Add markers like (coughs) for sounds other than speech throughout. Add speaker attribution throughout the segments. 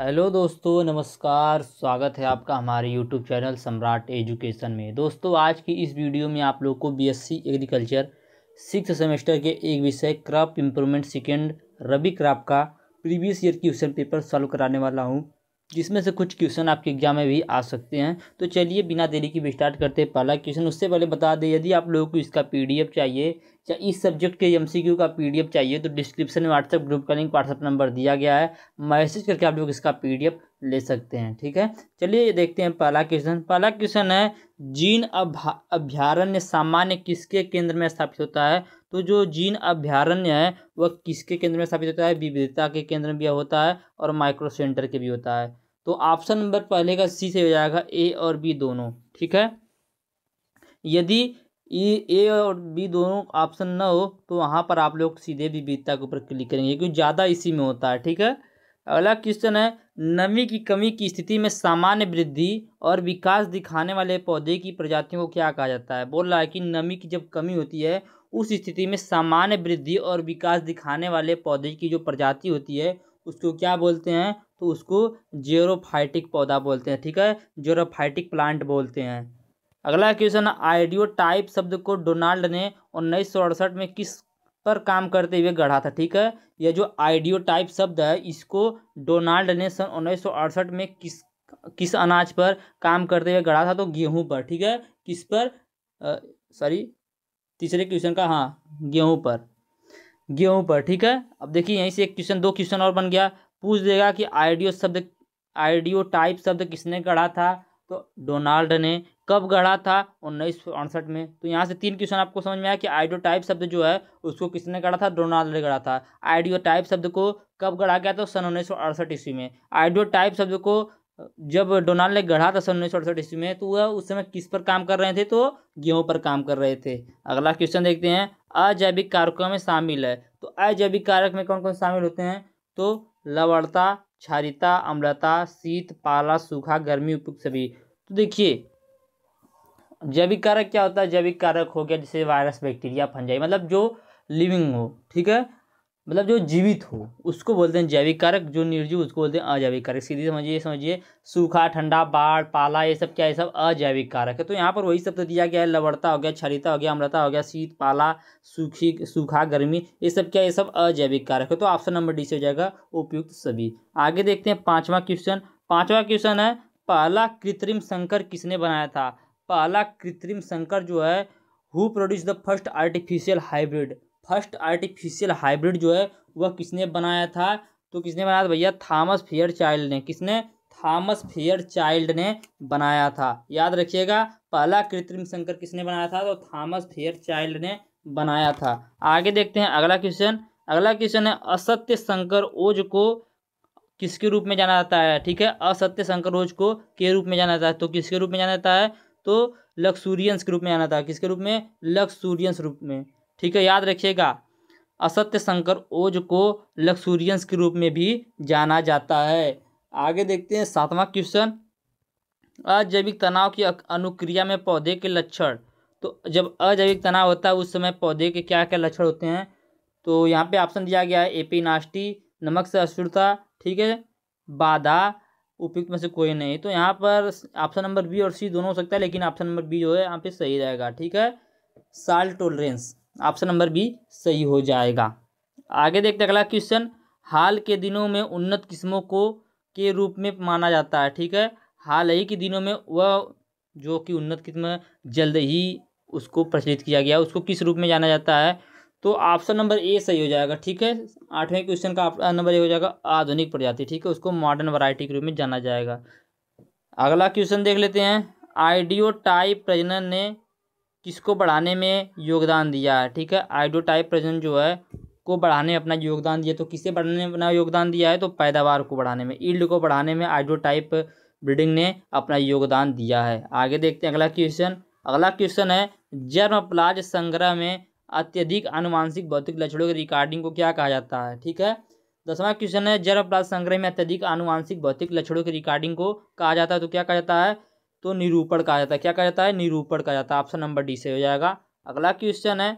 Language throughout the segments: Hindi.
Speaker 1: हेलो दोस्तों नमस्कार स्वागत है आपका हमारे यूट्यूब चैनल सम्राट एजुकेशन में दोस्तों आज की इस वीडियो में आप लोग को बीएससी एग्रीकल्चर सिक्स सेमेस्टर के एक विषय crop improvement second rabi crop का previous year question paper solve कराने वाला हूं जिसमें से कुछ क्वेश्चन आपके एग्जाम में भी आ सकते हैं तो चलिए बिना देरी की स्टार्ट करते हैं पहला क्वेश्चन उससे पहले बता दें यदि आप लोगों को इसका पीडीएफ चाहिए या इस सब्जेक्ट के एमसीक्यू का पीडीएफ चाहिए तो डिस्क्रिप्शन में व्हाट्सएप ग्रुप का लिंक व्हाट्सएप नंबर दिया गया है मैसेज करके आप लोग इसका पी ले सकते हैं ठीक है चलिए देखते हैं पहला क्वेश्चन पहला क्वेश्चन है जीन अभ्यारण्य सामान्य किसके केंद्र में स्थापित होता है तो जो जीन अभ्यारण्य है वह किसके केंद्र में स्थापित होता है विविधता के केंद्र में भी होता है और माइक्रो सेंटर के भी होता है तो ऑप्शन नंबर पहले का सी से हो जाएगा ए और बी दोनों ठीक है यदि ए e, और बी दोनों ऑप्शन ना हो तो वहाँ पर आप लोग सीधे विविधता के ऊपर क्लिक करेंगे क्योंकि ज़्यादा इसी में होता है ठीक है अगला क्वेश्चन है नमी की कमी की स्थिति में सामान्य वृद्धि और विकास दिखाने वाले पौधे की प्रजातियों को क्या कहा जाता है बोल रहा है कि नमी की जब कमी होती है उस स्थिति में सामान्य वृद्धि और विकास दिखाने वाले पौधे की जो प्रजाति होती है उसको क्या बोलते हैं तो उसको जेरोफाइटिक पौधा बोलते हैं ठीक है जेरोफाइटिक प्लांट बोलते हैं अगला क्वेश्चन आइडियो टाइप शब्द को डोनाल्ड ने उन्नीस में किस पर काम करते हुए गढ़ा था ठीक है यह जो आइडियो टाइप शब्द है इसको डोनाल्ड ने सन उन्नीस में किस किस अनाज पर काम करते हुए गढ़ा था तो गेहूं पर ठीक है किस पर सॉरी तीसरे क्वेश्चन का हाँ गेहूं पर गेहूं पर ठीक है अब देखिए यहीं से एक क्वेश्चन दो क्वेश्चन और बन गया पूछ देगा कि आइडियो शब्द आइडियो टाइप शब्द किसने गढ़ा था तो डोनाल्ड ने कब गढ़ा था उन्नीस में तो यहाँ से तीन क्वेश्चन आपको समझ में आया कि आइडियोटाइप शब्द जो है उसको किसने गढ़ा था डोनाल्ड ने गढ़ा था आइडियोटाइप शब्द को कब गढ़ा गया था सन उन्नीस ईस्वी में आइडियोटाइप शब्द को जब डोनाल्ड ने गढ़ा था सन उन्नीस ईस्वी में तो वह उस समय किस पर काम कर रहे थे तो गेहूँ पर काम कर रहे थे अगला क्वेश्चन देखते हैं अजैविक कारकों में शामिल है तो अजैविक कारक में कौन कौन शामिल होते हैं तो लवड़ता क्षारिता अम्लता शीत पाला सूखा गर्मी उपयुक्त सभी तो देखिए जैविक कारक क्या होता है जैविक कारक हो गया जैसे वायरस बैक्टीरिया फंजाई मतलब जो लिविंग हो ठीक है मतलब जो जीवित हो उसको बोलते हैं जैविक कारक जो निर्जीव उसको बोलते हैं अजैविक कारक सीधी समझिए समझिए सूखा ठंडा बाढ़ पाला ये सब क्या है सब अजैविक कारक है तो यहाँ पर वही सब तो दिया गया है लवड़ता हो गया छरीता हो गया अमृता हो गया शीत पाला सूखी सूखा गर्मी ये सब क्या ये सब अजैविक कारक है तो ऑप्शन नंबर डी से हो जाएगा उपयुक्त सभी आगे देखते हैं पाँचवा क्वेश्चन पाँचवा क्वेश्चन है पहला कृत्रिम संकर किसने बनाया था पहला कृत्रिम संकर जो है who produce the first artificial hybrid first artificial hybrid जो है वह किसने बनाया था तो किसने बनाया था भैया थॉमस फेयर चाइल्ड ने किसने थॉमस फेयर चाइल्ड ने बनाया था याद रखिएगा पहला कृत्रिम संकर किसने बनाया था तो थॉमस फेयर चाइल्ड ने बनाया था आगे देखते हैं अगला क्वेश्चन अगला क्वेश्चन है असत्य शंकर ओज को किसके रूप में जाना जाता है ठीक है असत्य शंकर ओज को के रूप में जाना जाता है तो किसके रूप में जाना जाता है तो लक्सूरियंस के रूप में आना था किसके रूप में लक्सूरियंस रूप में ठीक है याद रखिएगा असत्य शंकर ओज को लक्सूरियंस के रूप में भी जाना जाता है आगे देखते हैं सातवां क्वेश्चन अजैविक तनाव की अनुक्रिया में पौधे के लक्षण तो जब अजैविक तनाव होता है उस समय पौधे के क्या क्या लक्षण होते हैं तो यहाँ पे ऑप्शन दिया गया है एपिनास्टी नमक से अशुरता ठीक है बाधा उपयुक्त में से कोई नहीं तो यहाँ पर ऑप्शन नंबर बी और सी दोनों हो सकता है लेकिन ऑप्शन नंबर बी जो है यहाँ पे सही रहेगा ठीक है साल टोलरेंस ऑप्शन नंबर बी सही हो जाएगा आगे देखते अगला क्वेश्चन हाल के दिनों में उन्नत किस्मों को के रूप में माना जाता है ठीक है हाल ही के दिनों में वह जो कि उन्नत किस्म जल्द ही उसको प्रचलित किया गया उसको किस रूप में जाना जाता है तो ऑप्शन नंबर ए सही हो जाएगा ठीक है आठवें क्वेश्चन का नंबर ए हो जाएगा आधुनिक प्रजाति ठीक है उसको मॉडर्न वरायटी के रूप में जाना जाएगा अगला क्वेश्चन देख लेते हैं आइडियो टाइप प्रजनन ने किसको बढ़ाने में योगदान दिया है ठीक है आइडियो टाइप प्रजनन जो है को बढ़ाने में अपना योगदान दिया तो किसे बढ़ाने में अपना योगदान दिया है तो पैदावार को बढ़ाने में ईल्ड को बढ़ाने में आइडियो टाइप ब्रीडिंग ने अपना योगदान दिया है आगे देखते हैं अगला क्वेश्चन अगला क्वेश्चन है जर्म प्लाज संग्रह में अत्यधिक आनुवांशिक भौतिक लक्षणों के रिकॉर्डिंग को क्या कहा जाता है ठीक है दसवां क्वेश्चन है जर अपराध संग्रह में अत्यधिक आनुवांशिक भौतिक लक्षणों के रिकॉर्डिंग को कहा जाता है तो क्या कहा जाता है तो निरूपण कहा जाता है क्या कहा जाता है निरूपण कहा जाता है ऑप्शन नंबर डी से हो जाएगा अगला क्वेश्चन है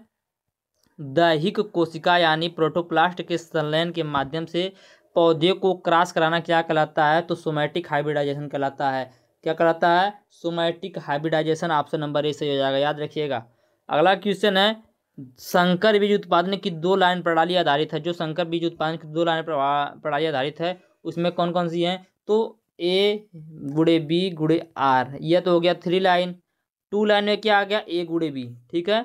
Speaker 1: दैहिक कोशिका यानी प्रोटोप्लास्ट के संलयन के माध्यम से पौधे को क्रॉस कराना क्या कहलाता है तो सोमैटिक हाइब्रिडाइजेशन कहलाता है क्या कहलाता है somatic hybridization option number A से हो जाएगा याद रखिएगा अगला क्वेश्चन है संकर बीज उत्पादन की दो लाइन प्रणाली आधारित है जो संकर बीज उत्पादन की दो लाइन प्रणाली आधारित है उसमें कौन कौन सी हैं तो ए गुड़े बी गुड़े आर यह तो हो गया थ्री लाइन टू लाइन में क्या आ गया ए गुड़े बी ठीक है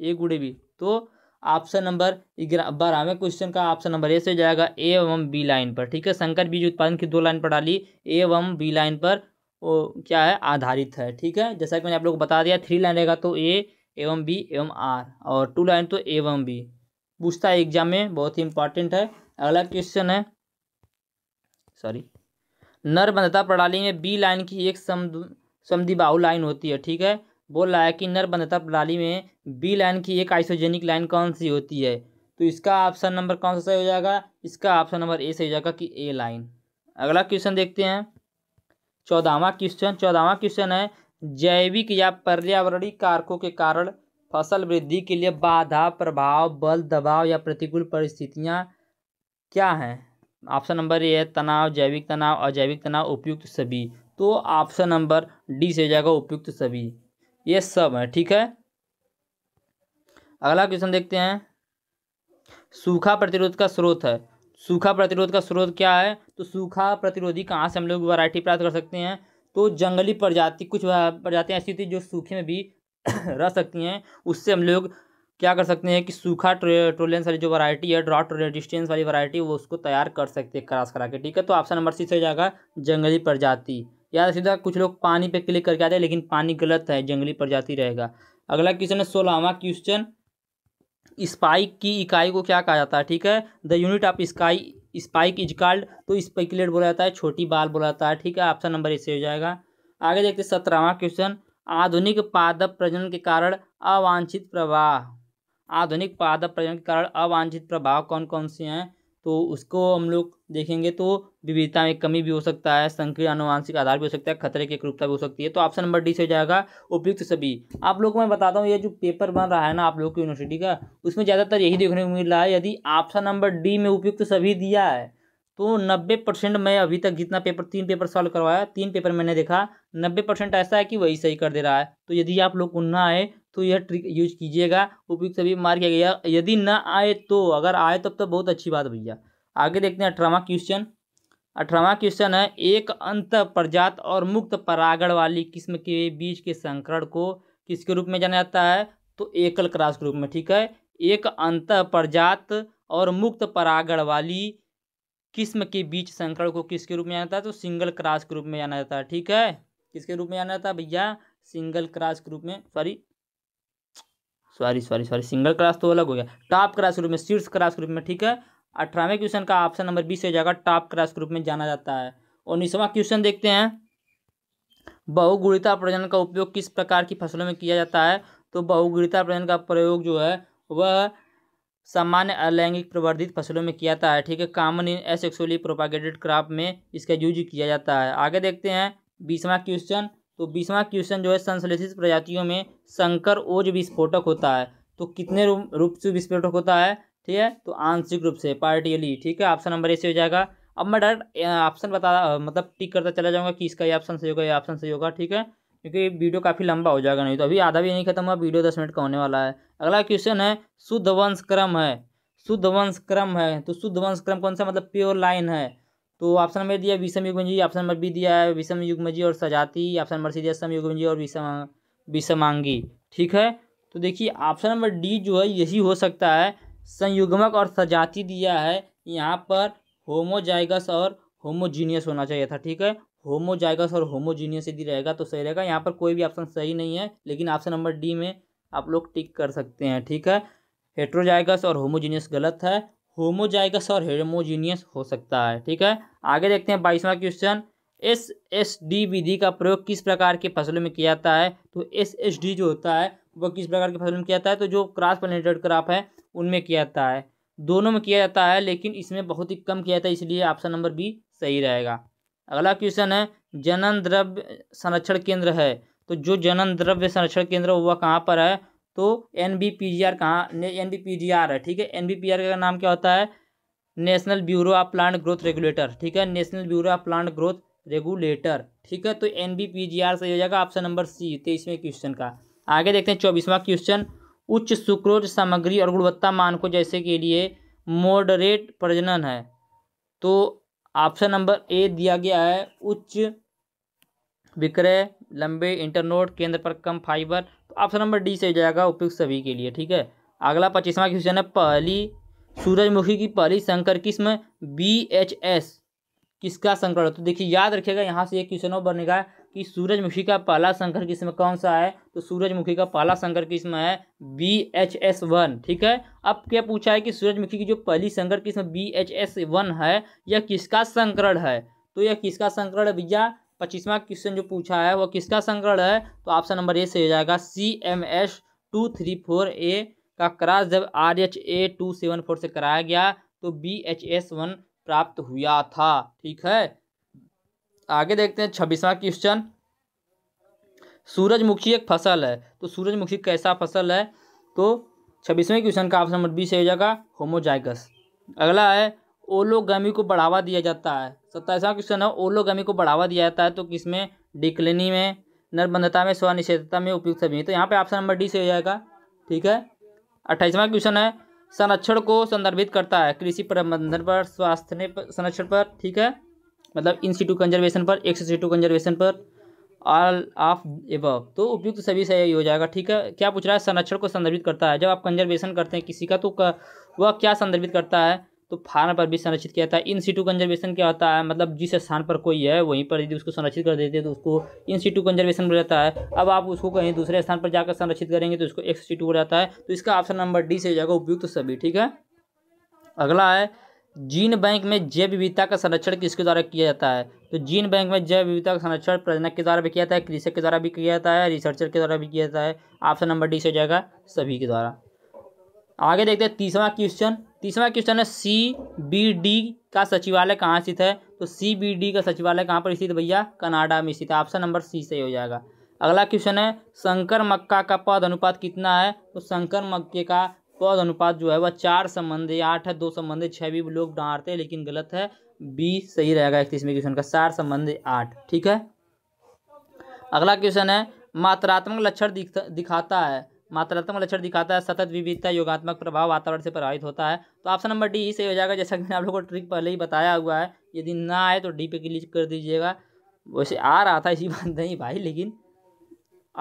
Speaker 1: ए गुड़े बी तो ऑप्शन नंबर बारहवें क्वेश्चन का ऑप्शन नंबर ए से जाएगा ए एवं बी लाइन पर ठीक है संकर बीज उत्पादन की दो लाइन प्रणाली ए एवं बी लाइन पर वो क्या है आधारित है ठीक है जैसा कि मैंने आप लोग को बता दिया थ्री लाइन रहेगा तो ए एवं बी एवं आर और टू लाइन तो एवं बी पूछता है एग्जाम में बहुत ही इंपॉर्टेंट है अगला क्वेश्चन है सॉरी नरबंधता प्रणाली में बी लाइन की एक समी बाहु लाइन होती है ठीक है बोल रहा है कि नरबंधता प्रणाली में बी लाइन की एक आइसोजेनिक लाइन कौन सी होती है तो इसका ऑप्शन नंबर कौन सा सही हो जाएगा इसका ऑप्शन नंबर ए सही हो जाएगा कि ए लाइन अगला क्वेश्चन देखते हैं चौदहवा क्वेश्चन चौदहवा क्वेश्चन है जैविक या पर्यावरणीय कारकों के कारण फसल वृद्धि के लिए बाधा प्रभाव बल दबाव या प्रतिकूल परिस्थितियाँ क्या हैं ऑप्शन नंबर ए है तनाव जैविक तनाव अजैविक तनाव उपयुक्त सभी तो ऑप्शन नंबर डी से जाएगा उपयुक्त सभी ये सब है ठीक है अगला क्वेश्चन देखते हैं सूखा प्रतिरोध का स्रोत है सूखा प्रतिरोध का स्रोत क्या है तो सूखा प्रतिरोधी कहाँ से हम लोग वैरायटी प्राप्त कर सकते हैं तो जंगली प्रजाति कुछ प्रजातियाँ ऐसी थी जो सूखे में भी (clears throat) रह सकती हैं उससे हम लोग क्या कर सकते हैं कि सूखा टोलेंस वाली जो वैरायटी है ड्रॉट रेजिस्टेंस वाली वैरायटी वो उसको तैयार कर सकते हैं क्रॉस करा के ठीक है तो ऑप्शन नंबर सी से जाएगा जंगली प्रजाति याद सीधा कुछ लोग पानी पे क्लिक करके आते हैं लेकिन पानी गलत है जंगली प्रजाति रहेगा अगला क्वेश्चन है सोलहवा क्वेश्चन स्पाइक की इकाई को क्या कहा जाता है ठीक है the unit of sky spike is called तो स्पाइकलेट बोला जाता है छोटी बाल बोला जाता है ठीक है ऑप्शन नंबर इससे हो जाएगा आगे देखते सत्रहवा क्वेश्चन आधुनिक पादप प्रजनन के कारण अवांछित प्रवाह आधुनिक पादप प्रजनन के कारण अवांछित प्रभाव कौन कौन से हैं तो उसको हम लोग देखेंगे तो विविधता में कमी भी हो सकता है संकीर्ण अनुवांशिक आधार भी हो सकता है खतरे की एकरूपता भी हो सकती है तो ऑप्शन नंबर डी से हो जाएगा उपयुक्त सभी आप लोग को मैं बताता हूँ ये जो पेपर बन रहा है ना आप लोग की यूनिवर्सिटी का उसमें ज़्यादातर यही देखने को मिल रहा है यदि ऑप्शन नंबर डी में उपयुक्त सभी दिया है तो नब्बे परसेंट मैं अभी तक जितना पेपर तीन पेपर सॉल्व करवाया तीन पेपर मैंने देखा नब्बे परसेंट ऐसा है कि वही सही कर दे रहा है तो यदि आप लोग उन्ना है आए तो यह ट्रिक यूज कीजिएगा उपयुक्त सभी मार किया गया यदि न आए तो अगर आए तब तो बहुत अच्छी बात भैया आगे देखते हैं अठारहवा क्वेश्चन अठारहवा क्वेश्चन है एक अंत प्रजात और मुक्त परागण वाली किस्म के बीज के संकरण को किसके रूप में जाना जाता है तो एकल क्रास के रूप में ठीक है एक अंत प्रजात और मुक्त परागण वाली किस्म के बीज संकरण को किसके रूप में जाना जाता है तो सिंगल क्रास के रूप में जाना जाता है ठीक है किसके रूप में जाना जाता है भैया सिंगल क्रास के रूप में sorry sorry sorry sorry single class तो अलग हो गया टॉप क्लास ग्रुप में शीर्ष क्लास ग्रुप में ठीक है अठारहवें क्वेश्चन का ऑप्शन नंबर बीस हो जाएगा टॉप क्लास ग्रुप में जाना जाता है उन्नीसवां क्वेश्चन देखते हैं बहुगुणिता प्रजनन का उपयोग किस प्रकार की फसलों में किया जाता है तो बहुगुणिता प्रजनन का प्रयोग जो है वह सामान्य अलैंगिक प्रवर्धित फसलों में किया जाता है ठीक है common in asexually propagated crop में इसका यूज किया जाता है आगे देखते हैं बीसवा क्वेश्चन तो बीसवा क्वेश्चन जो है संश्लेषित प्रजातियों में संकर ओज विस्फोटक होता है तो कितने रूप से विस्फोटक होता है ठीक है तो आंशिक रूप से पार्टियली ठीक है ऑप्शन नंबर ए से हो जाएगा अब मैं डायरेक्ट ऑप्शन बता मतलब टिक करता चला जाऊंगा कि इसका ये ऑप्शन सही होगा ये ऑप्शन सही होगा ठीक है क्योंकि वीडियो काफ़ी लंबा हो जाएगा नहीं तो अभी आधा भी नहीं खत्म हुआ वीडियो दस मिनट का होने वाला है अगला क्वेश्चन है शुद्ध वंशक्रम है शुद्ध वंशक्रम है तो शुद्ध वंशक्रम कौन सा मतलब प्योर लाइन है तो ऑप्शन नंबर दिया विषम युग में जी ऑप्शन नंबर बी दिया है विषम युग में जी और सजाती ऑप्शन नंबर सी दिया सम युग में जी और विषम विषमांगी ठीक है तो देखिए ऑप्शन नंबर डी जो है यही हो सकता है संयुग्मक और सजाती दिया है यहाँ पर होमोजाइगस और होमोजीनियस होना चाहिए था ठीक है होमोजाइगस और होमोजीनियस यदि रहेगा तो सही रहेगा यहाँ पर कोई भी ऑप्शन सही नहीं है लेकिन ऑप्शन नंबर डी में आप लोग टिक कर सकते हैं ठीक है हेट्रोजाइगस और होमोजीनियस गलत है होमोजाइगस और हेमोजीनियस हो सकता है ठीक है आगे देखते हैं बाईसवा क्वेश्चन एस एस डी विधि का प्रयोग किस प्रकार के फसलों में किया जाता है तो एस एस डी जो होता है वो किस प्रकार के फसलों में किया जाता है तो जो क्रॉस पॉलिनेटेड क्रॉप है उनमें किया जाता है दोनों में किया जाता है लेकिन इसमें बहुत ही कम किया जाता है इसलिए ऑप्शन नंबर बी सही रहेगा अगला क्वेश्चन है जनन द्रव्य संरक्षण केंद्र है तो जो जनन द्रव्य संरक्षण केंद्र वह कहाँ पर है तो N B P G R कहाँ N B P G R है ठीक है एन बी पी आर का नाम क्या होता है national bureau of plant growth regulator ठीक है national bureau of plant growth regulator ठीक है तो N B P G R सही हो जाएगा ऑप्शन नंबर सी तेईसवें क्वेश्चन का आगे देखते हैं चौबीसवां क्वेश्चन उच्च सुक्रोज सामग्री और गुणवत्ता मानकों जैसे के लिए मॉडरेट प्रजनन है तो ऑप्शन नंबर ए दिया गया है उच्च विक्रय लंबे इंटरनोड केंद्र पर कम फाइबर तो ऑप्शन नंबर डी से जाएगा उपयुक्त सभी के लिए ठीक है अगला पच्चीसवा क्वेश्चन है पहली सूरजमुखी की पहली संकर किस्म बी एच एस किसका संकर तो देखिए याद रखिएगा यहाँ से एक क्वेश्चन और बनेगा कि सूरजमुखी का पहला संकर किस्म कौन सा है तो सूरजमुखी का पहला संकर किस्म है बी एच एस वन ठीक है अब क्या पूछा है कि सूरजमुखी की जो पहली संकर किस्म बी एच एस वन है यह किसका संकरण है तो यह किसका संकरण है भैया पच्चीसवा क्वेश्चन जो पूछा है वह किसका संकरण है तो ऑप्शन नंबर ए से हो जाएगा C M S two three four A का क्रास जब R H A two seven four से कराया गया तो बी एच एस वन प्राप्त हुआ था ठीक है आगे देखते हैं छब्बीसवा क्वेश्चन सूरजमुखी एक फसल है तो सूरजमुखी कैसा फसल है तो छब्बीसवें क्वेश्चन का ऑप्शन नंबर बी से हो जाएगा होमोजाइगस अगला है ओलोगमी को बढ़ावा दिया जाता है सत्ताईसवां क्वेश्चन है ओलोगमी को बढ़ावा दिया जाता है तो किसमें डिक्लिनी में निर्बंधता में स्वनिषेधता में उपयुक्त सभी तो यहाँ पे ऑप्शन नंबर डी से हो जाएगा ठीक है अट्ठाईसवां क्वेश्चन है संरक्षण को संदर्भित करता है कृषि प्रबंधन पर स्वास्थ्य संरक्षण पर ठीक है मतलब इन सीटू कंजर्वेशन पर एक्स टू कंजर्वेशन पर ऑल ऑफ एब तो उपयुक्त सभी सही हो जाएगा ठीक है क्या पूछ रहा है संरक्षण को संदर्भित करता है जब आप कंजर्वेशन करते हैं किसी का तो वह क्या संदर्भित करता है तो फार्म पर भी संरक्षित किया जाता है इन सीटू कंजर्वेशन क्या होता है मतलब जिस स्थान पर कोई है वहीं पर यदि उसको संरक्षित कर देते हैं तो उसको इन सीटू कंजर्वेशन हो जाता है अब आप उसको कहीं दूसरे स्थान पर जाकर संरक्षित करेंगे तो उसको एक्स सीटू हो जाता है तो इसका ऑप्शन नंबर डी से जाएगा उपयुक्त सभी ठीक है अगला है जीन बैंक में जैव विविधता का संरक्षण किसके द्वारा किया जाता है तो जीन बैंक में जैव विविधता का संरक्षण प्रजनक के द्वारा भी किया जाता है कृषक के द्वारा भी किया जाता है रिसर्चर के द्वारा भी किया जाता है ऑप्शन नंबर डी से जाएगा सभी के द्वारा आगे देखते हैं तीसरा क्वेश्चन तीसरा क्वेश्चन है सी बी डी का सचिवालय कहाँ स्थित है तो सी बी डी का सचिवालय कहाँ पर स्थित भैया कनाडा में स्थित है ऑप्शन नंबर सी सही हो जाएगा अगला क्वेश्चन है शंकर मक्का का पद अनुपात कितना है तो शंकर मक्के का पद अनुपात जो है वह चार संबंध आठ है दो संबंध छः भी लोग डांटते हैं लेकिन गलत है बी सही रहेगा इकतीसवें क्वेश्चन का चार संबंध आठ ठीक है अगला क्वेश्चन है मात्रात्मक लक्षण दिखता दिखाता है मात्रात्मक लक्षण दिखाता है सतत विविधता योगात्मक प्रभाव वातावरण से प्रभावित होता है तो ऑप्शन नंबर डी सही हो जाएगा जैसा कि मैंने आप लोगों को ट्रिक पहले ही बताया हुआ है यदि ना आए तो डी पे क्लिक कर दीजिएगा वैसे आ रहा था इसी बात नहीं भाई लेकिन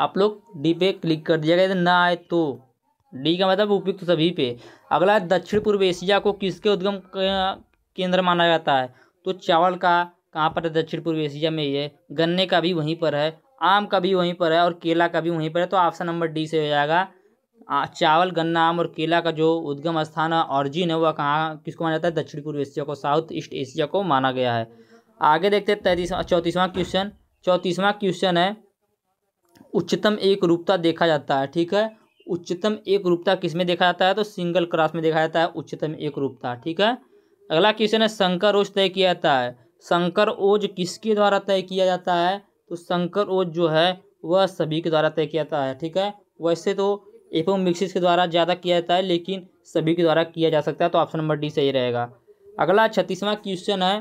Speaker 1: आप लोग डी पे क्लिक कर दीजिएगा यदि ना आए तो डी का मतलब उपयुक्त सभी पे अगला दक्षिण पूर्व एशिया को किसके उद्गम केंद्र माना जाता है तो चावल का कहाँ पर है दक्षिण पूर्व एशिया में ही है गन्ने का भी वहीं पर है आम का भी वहीं पर है और केला का भी वहीं पर है तो ऑप्शन नंबर डी से हो जाएगा चावल गन्ना आम और केला का जो उद्गम स्थान है ऑरिजिन है वह कहाँ किसको माना जाता है दक्षिण पूर्व एशिया को साउथ ईस्ट एशिया को माना गया है आगे देखते हैं तैतीसवा चौंतीसवां क्वेश्चन चौंतीसवां क्वेश्चन है उच्चतम एक रूपता देखा जाता है ठीक है उच्चतम एक रूपता किसमें देखा जाता है तो सिंगल क्रॉस में देखा जाता है उच्चतम एक रूपता ठीक है अगला क्वेश्चन है शंकर ओज तय किया जाता है शंकर ओज किसके द्वारा तय किया जाता है तो संकर ओज जो है वह सभी के द्वारा तय किया जाता है ठीक है वैसे तो एपोमिक्सिस के द्वारा ज़्यादा किया जाता है लेकिन सभी के द्वारा किया जा सकता है तो ऑप्शन नंबर डी सही रहेगा अगला छत्तीसवां क्वेश्चन है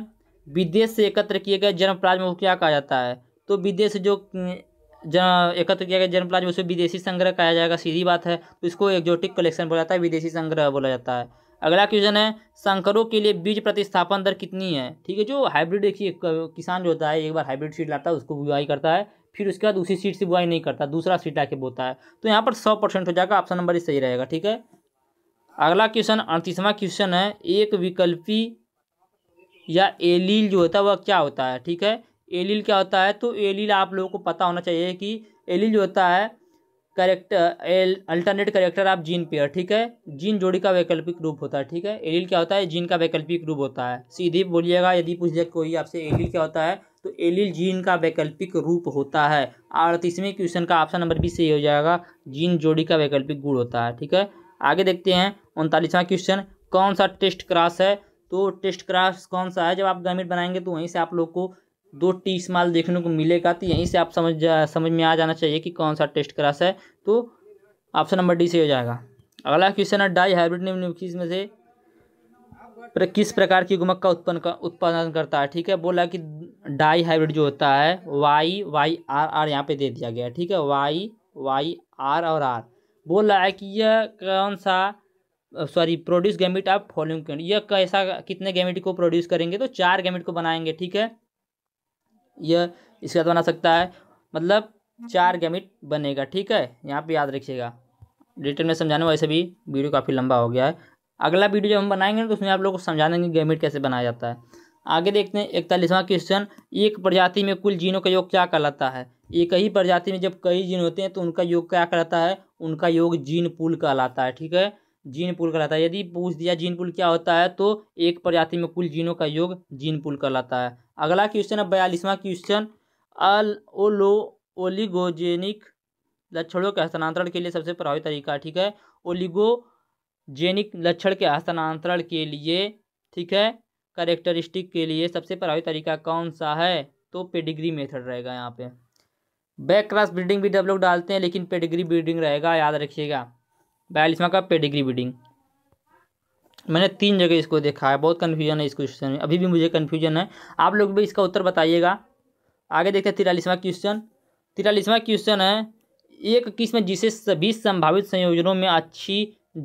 Speaker 1: विदेश से एकत्र किए गए जन्म प्लाज्मा क्या कहा जाता है तो विदेश से जो एकत्र किया गया जन्म उसे विदेशी संग्रह कहा जाएगा सीधी बात है तो इसको एक्जोटिक कलेक्शन बोला जाता है विदेशी संग्रह बोला जाता है अगला क्वेश्चन है संकरों के लिए बीज प्रतिस्थापन दर कितनी है ठीक है जो हाइब्रिड देखिए किसान जो होता है एक बार हाइब्रिड सीड लाता है उसको बुआई करता है फिर उसके बाद उसी सीट से बुआई नहीं करता दूसरा सीट आके बोता है तो यहाँ पर सौ परसेंट हो जाएगा ऑप्शन नंबर ही सही रहेगा ठीक है अगला क्वेश्चन अड़तीसवां क्वेश्चन है एक विकल्पी या एलील जो होता है वह क्या होता है ठीक है एलील क्या होता है तो एलील आप लोगों को पता होना चाहिए कि एलील जो होता है करेक्टर एल अल्टरनेट करेक्टर आप जीन पेयर ठीक है जीन जोड़ी का वैकल्पिक रूप होता है ठीक है एलिल क्या होता है जीन का वैकल्पिक रूप होता है सीधे बोलिएगा यदि पूछ जाए कोई आपसे एलिल क्या होता है तो एलिल जीन का वैकल्पिक रूप होता है अड़तीसवें क्वेश्चन का ऑप्शन नंबर बी सही हो जाएगा जीन जोड़ी का वैकल्पिक गुण होता है ठीक है आगे देखते हैं उनतालीसवां क्वेश्चन कौन सा टेस्ट क्रास है तो टेस्ट क्रास कौन सा है जब आप गैमिट बनाएंगे तो वहीं से आप लोग को दो टी स्माल देखने को मिलेगा तो यहीं से आप समझ समझ में आ जाना चाहिए कि कौन सा टेस्ट क्रास है तो ऑप्शन नंबर डी से हो जाएगा अगला क्वेश्चन है डाई हाइब्रिड न्यूक्लिस में से किस प्रकार की गुमक का उत्पन्न का उत्पादन करता है ठीक है बोला कि डाई हाइब्रिड जो होता है वाई वाई आर आर यहाँ पे दे दिया गया ठीक है वाई वाई आर और आर बोल रहा है कि यह कौन सा सॉरी प्रोड्यूस गैमिट आप फॉलोइंग यह कैसा कितने गैमिट को प्रोड्यूस करेंगे तो चार गैमिट को बनाएंगे ठीक है यह इसका तो बना सकता है मतलब चार गैमिट बनेगा ठीक है यहाँ पे याद रखिएगा डिटेल में समझाने वैसे भी वीडियो काफ़ी लंबा हो गया है अगला वीडियो जब हम बनाएंगे तो उसमें आप लोग को समझा देंगे गैमिट कैसे बनाया जाता है आगे देखते हैं इकतालीसवां क्वेश्चन एक प्रजाति में कुल जीनों का योग क्या कहलाता है एक ही प्रजाति में जब कई जीन होते हैं तो उनका योग क्या कहलाता है उनका योग जीन पुल कहलाता है ठीक है जीन पुल कहलाता है यदि पूछ दिया जीन पुल क्या होता है तो एक प्रजाति में कुल जीनों का योग जीन पुल कहलाता है अगला क्वेश्चन है बयालीसवा क्वेश्चन अल ओलो ओलिगोजेनिक लक्षणों के हस्तांतरण के लिए सबसे प्रभावी तरीका ठीक है ओलिगोजेनिक लक्षण के हस्तांतरण के लिए ठीक है करेक्टरिस्टिक के लिए सबसे प्रभावी तरीका कौन सा है तो पेडिग्री मेथड रहेगा यहाँ पे बैक क्रॉस ब्रीडिंग भी डेवलप डालते हैं लेकिन पेडिग्री ब्रीडिंग रहेगा याद रखिएगा बयालीसवा का पेडिग्री ब्रीडिंग मैंने तीन जगह इसको देखा है बहुत कन्फ्यूजन है इस क्वेश्चन में अभी भी मुझे कन्फ्यूजन है आप लोग भी इसका उत्तर बताइएगा आगे देखते हैं तिरालीसवां क्वेश्चन तिरालीसवां क्वेश्चन है एक किस्म जिसे सभी संभावित संयोजनों में अच्छी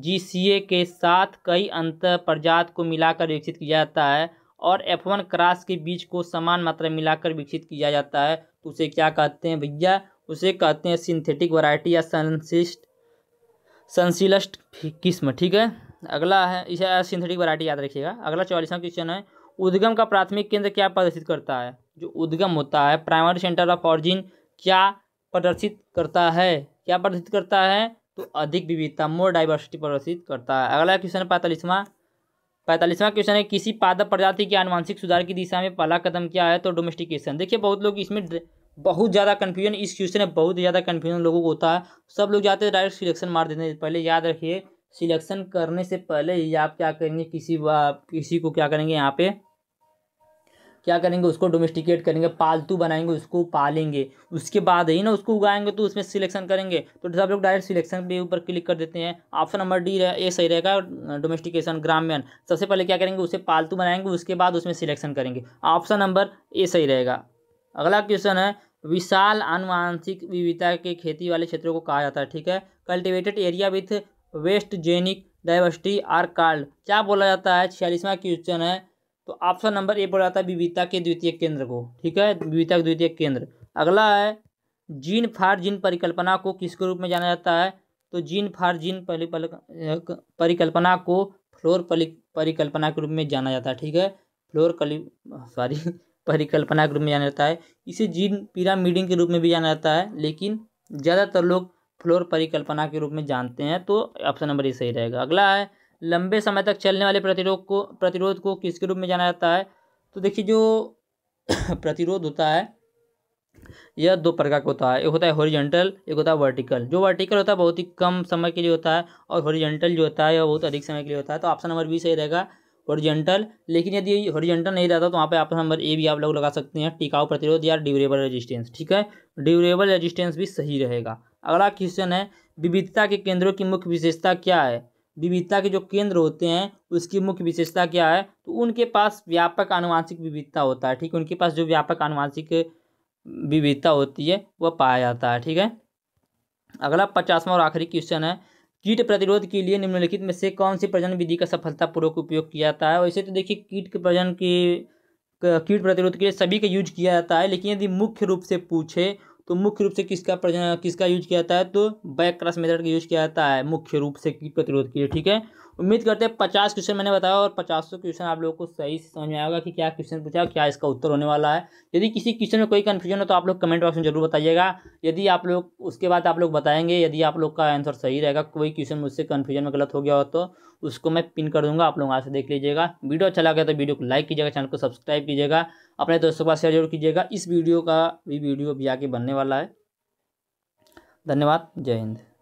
Speaker 1: जीसीए के साथ कई अंत प्रजात को मिलाकर विकसित किया जाता है और एफ वन क्रास के बीच को समान मात्रा मिलाकर विकसित किया जाता है तो उसे क्या कहते हैं भैया उसे कहते हैं सिंथेटिक वैरायटी या संशिष्ट संशिलष्ट किस्म ठीक है अगला है इसे सिंथेटिक वैरायटी याद रखिएगा अगला चौलीसवा क्वेश्चन है उद्गम का प्राथमिक केंद्र क्या प्रदर्शित करता है जो उद्गम होता है प्राइमरी सेंटर ऑफ ऑरिजिन क्या प्रदर्शित करता है क्या प्रदर्शित करता है तो अधिक विविधता मोर डाइवर्सिटी प्रदर्शित करता है अगला क्वेश्चन है पैंतालीसवां पैंतालीसवां क्वेश्चन है किसी पादप प्रजाति के आनुवांशिक सुधार की दिशा में पहला कदम क्या है तो डोमेस्टिकेशन देखिए बहुत लोग इसमें बहुत ज़्यादा कन्फ्यूजन इस क्वेश्चन में बहुत ज़्यादा कन्फ्यूजन लोगों को होता है सब लोग जाते हैं डायरेक्ट सिलेक्शन मार देते हैं पहले याद रखिए सिलेक्शन करने से पहले ही आप क्या करेंगे किसी किसी को क्या करेंगे यहाँ पे क्या करेंगे उसको डोमेस्टिकेट करेंगे पालतू बनाएंगे उसको पालेंगे उसके बाद ही ना उसको उगाएंगे तो उसमें सिलेक्शन करेंगे तो आप लोग डायरेक्ट सिलेक्शन पे ऊपर क्लिक कर देते हैं ऑप्शन नंबर डी रहे ए सही रहेगा डोमेस्टिकेशन ग्राम्यन सबसे पहले क्या करेंगे उसे पालतू बनाएंगे उसके बाद उसमें सिलेक्शन करेंगे ऑप्शन नंबर ए सही रहेगा अगला क्वेश्चन है विशाल आनुवांशिक विविधता के खेती वाले क्षेत्रों को कहा जाता है ठीक है cultivated area with vast genic diversity are called क्या बोला जाता है छियालीसवां क्वेश्चन है तो ऑप्शन नंबर ए बोला जाता है विविधता के द्वितीय केंद्र को ठीक है विविधता के द्वितीय केंद्र अगला है जीन फार जीन परिकल्पना को किसके रूप में जाना जाता है तो जीन फार जीन परिकल्पना को फ्लोर परिकल्पना के रूप में जाना जाता है ठीक है फ्लोर सॉरी (laughs) परिकल्पना के रूप में जाना जाता है इसे जीन पिरामिडिंग के रूप में भी जाना जाता है लेकिन ज़्यादातर लोग फ्लोर परिकल्पना के रूप में जानते हैं तो ऑप्शन नंबर ये सही रहेगा अगला है लंबे समय तक चलने वाले प्रतिरोध को प्रतिरोध को किसके रूप में जाना जाता है तो देखिए जो (coughs) प्रतिरोध होता है यह दो प्रकार का होता है एक होता है हॉरिजेंटल एक होता है वर्टिकल जो वर्टिकल होता है बहुत ही कम समय के लिए होता है और हॉरिजेंटल जो होता है यह बहुत अधिक समय के लिए होता है तो ऑप्शन नंबर बी सही रहेगा हॉरिजेंटल लेकिन यदि हॉरिजेंटल नहीं रहता तो वहाँ पे आप नंबर ए भी आप लोग लगा सकते हैं टिकाऊ प्रतिरोध या ड्यूरेबल रेजिस्टेंस ठीक है ड्यूरेबल रेजिस्टेंस भी सही रहेगा अगला क्वेश्चन है विविधता के केंद्रों की मुख्य विशेषता क्या है विविधता के जो केंद्र होते हैं उसकी मुख्य विशेषता क्या है तो उनके पास व्यापक आनुवांशिक विविधता होता है ठीक है उनके पास जो व्यापक आनुवांशिक विविधता होती है वह पाया जाता है ठीक है अगला पचासवा और आखिरी क्वेश्चन है कीट प्रतिरोध के लिए निम्नलिखित में से कौन सी प्रजनन विधि का सफलतापूर्वक उपयोग किया जाता है वैसे तो देखिए कीट के प्रजन की कीट प्रतिरोध के लिए सभी का यूज किया जाता है लेकिन यदि मुख्य रूप से पूछे तो मुख्य रूप से किसका प्रजन किसका यूज किया जाता है तो बैक क्रॉस मेथड का यूज किया जाता है मुख्य रूप से कीट प्रतिरोध के लिए ठीक है उम्मीद करते हैं पचास क्वेश्चन मैंने बताया और पचासों क्वेश्चन आप लोगों को सही से समझ में आएगा कि क्या क्वेश्चन पूछा क्या इसका उत्तर होने वाला है यदि किसी क्वेश्चन में कोई कन्फ्यूजन हो तो आप लोग कमेंट बॉक्स में जरूर बताइएगा यदि आप लोग उसके बाद आप लोग बताएंगे यदि आप लोग का आंसर सही रहेगा कोई क्वेश्चन मुझसे कन्फ्यूजन में गलत हो गया हो तो उसको मैं पिन कर दूंगा आप लोग वहाँ से देख लीजिएगा वीडियो अच्छा लगा तो वीडियो को लाइक कीजिएगा चैनल को सब्सक्राइब कीजिएगा अपने दोस्तों के पास शेयर जरूर कीजिएगा इस वीडियो का भी वीडियो भी आगे बनने वाला है धन्यवाद जय हिंद